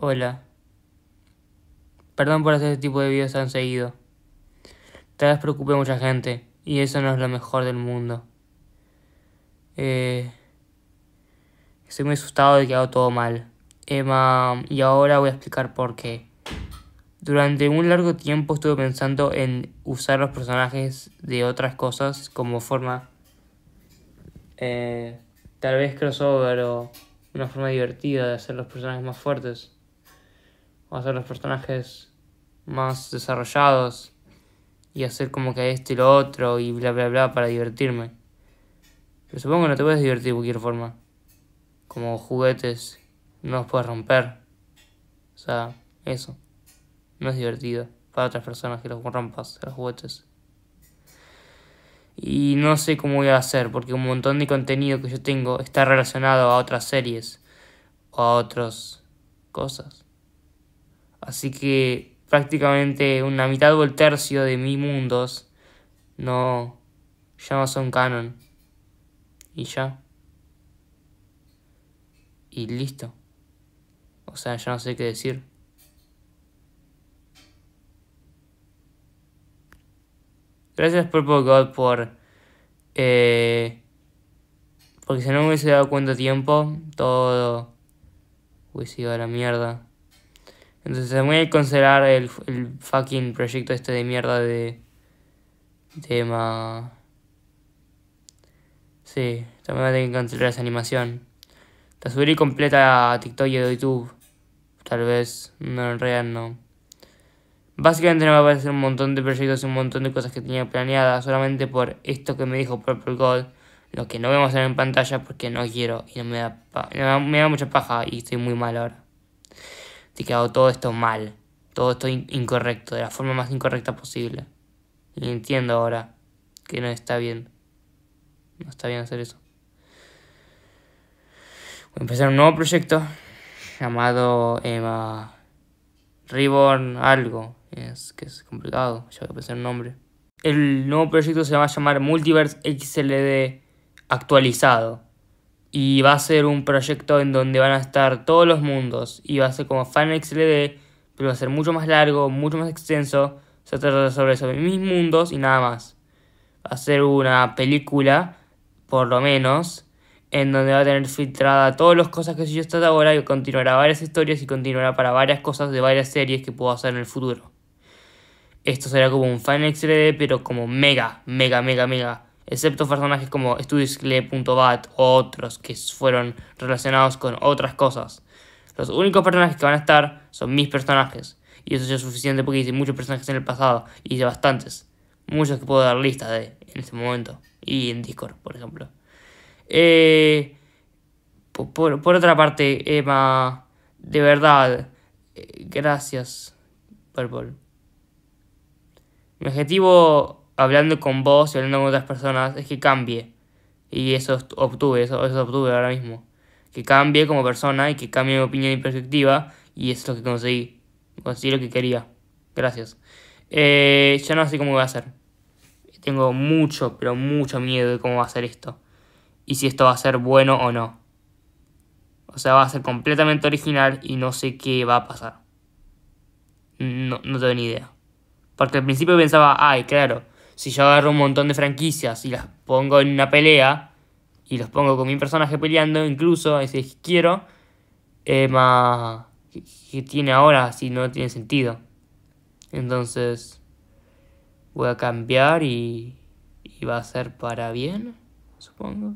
Hola. Perdón por hacer este tipo de videos tan seguido. Tal vez preocupe a mucha gente, y eso no es lo mejor del mundo. Eh, estoy muy asustado de que hago todo mal. Emma, y ahora voy a explicar por qué. Durante un largo tiempo estuve pensando en usar los personajes de otras cosas como forma... Eh, tal vez crossover o una forma divertida de hacer los personajes más fuertes o hacer los personajes más desarrollados y hacer como que este y lo otro y bla bla bla para divertirme. Pero supongo que no te puedes divertir de cualquier forma. Como juguetes, no los puedes romper. O sea, eso. No es divertido para otras personas que los rompas, los juguetes. Y no sé cómo voy a hacer, porque un montón de contenido que yo tengo está relacionado a otras series o a otras cosas. Así que prácticamente una mitad o el tercio de mi mundos no ya no son canon. Y ya. Y listo. O sea, ya no sé qué decir. Gracias Purple God por... Eh, porque si no me hubiese dado cuenta tiempo, todo hubiese ido a la mierda. Entonces también voy a cancelar el, fucking proyecto este de mierda de tema. Sí, también voy a tener que cancelar esa animación. La subiré completa a TikTok y a YouTube. Tal vez, no, en realidad no. Básicamente me va a aparecer un montón de proyectos y un montón de cosas que tenía planeadas solamente por esto que me dijo Purple Gold. Lo que no vemos en pantalla porque no quiero y no me da, me da mucha paja y estoy muy mal ahora que hago todo esto mal, todo esto incorrecto, de la forma más incorrecta posible. Y entiendo ahora que no está bien. No está bien hacer eso. Voy a empezar un nuevo proyecto llamado Emma eh, Reborn algo. Es que es complicado, ya voy a pensar un nombre. El nuevo proyecto se va a llamar Multiverse XLD actualizado y va a ser un proyecto en donde van a estar todos los mundos y va a ser como FanXLD, pero va a ser mucho más largo, mucho más extenso, se trata sobre mis mundos y nada más. Va a ser una película, por lo menos, en donde va a tener filtrada todas las cosas que se yo hasta ahora y continuará varias historias y continuará para varias cosas de varias series que puedo hacer en el futuro. Esto será como un FanXLD, pero como mega, mega, mega, mega excepto personajes como StudioScle.bat o otros que fueron relacionados con otras cosas. Los únicos personajes que van a estar son mis personajes, y eso ya es suficiente porque hice muchos personajes en el pasado, y hice bastantes, muchos que puedo dar lista de en este momento, y en Discord, por ejemplo. Eh, por, otra parte, Emma, de verdad, eh, gracias, Purple. Mi objetivo hablando con vos y hablando con otras personas es que cambie. Y eso obtuve, eso, obtuve ahora mismo. Que cambie como persona y que cambie mi opinión y perspectiva. Y eso es lo que conseguí. Conseguí lo que quería. Gracias. Eh, ya no sé cómo va a ser. Tengo mucho, pero mucho miedo de cómo va a ser esto. Y si esto va a ser bueno o no. O sea, va a ser completamente original y no sé qué va a pasar. no tengo ni idea. Porque al principio pensaba, ay, claro, si yo agarro un montón de franquicias y las pongo en una pelea, y los pongo con mi personaje peleando, incluso ese quiero, eh, más que, tiene ahora, si no tiene sentido. Entonces, voy a cambiar y, y va a ser para bien, supongo.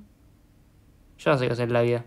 Yo sé qué hacer la vida.